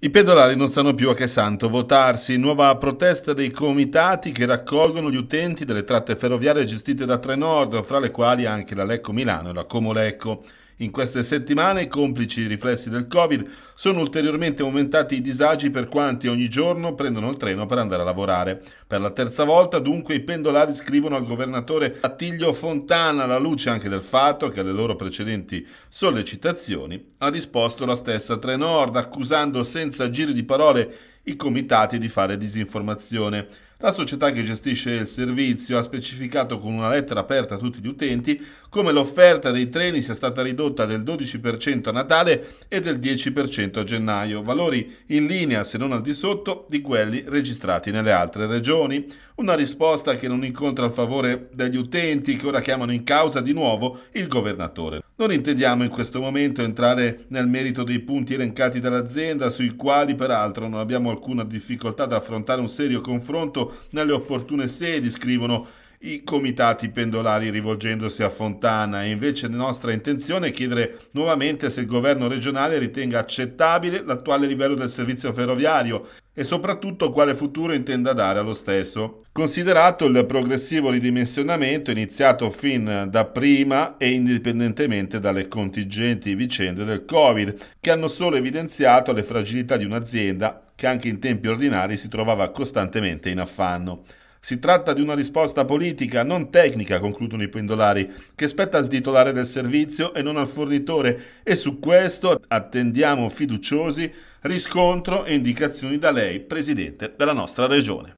I pedolari non sanno più a che santo votarsi, nuova protesta dei comitati che raccolgono gli utenti delle tratte ferroviarie gestite da Trenord, fra le quali anche la Lecco Milano e la Como Lecco. In queste settimane, complici i riflessi del Covid, sono ulteriormente aumentati i disagi per quanti ogni giorno prendono il treno per andare a lavorare. Per la terza volta, dunque, i pendolari scrivono al governatore Attilio Fontana alla luce anche del fatto che alle loro precedenti sollecitazioni ha risposto la stessa Trenord, accusando senza giri di parole i comitati di fare disinformazione. La società che gestisce il servizio ha specificato con una lettera aperta a tutti gli utenti come l'offerta dei treni sia stata ridotta del 12% a Natale e del 10% a gennaio, valori in linea se non al di sotto di quelli registrati nelle altre regioni. Una risposta che non incontra il favore degli utenti che ora chiamano in causa di nuovo il governatore. Non intendiamo in questo momento entrare nel merito dei punti elencati dall'azienda sui quali peraltro non abbiamo alcun alcuna difficoltà ad affrontare un serio confronto nelle opportune sedi, scrivono i comitati pendolari rivolgendosi a Fontana e invece nostra intenzione è chiedere nuovamente se il governo regionale ritenga accettabile l'attuale livello del servizio ferroviario e soprattutto quale futuro intenda dare allo stesso. Considerato il progressivo ridimensionamento iniziato fin da prima e indipendentemente dalle contingenti vicende del Covid, che hanno solo evidenziato le fragilità di un'azienda che anche in tempi ordinari si trovava costantemente in affanno. Si tratta di una risposta politica, non tecnica, concludono i pendolari, che spetta al titolare del servizio e non al fornitore e su questo attendiamo fiduciosi riscontro e indicazioni da lei, Presidente della nostra Regione.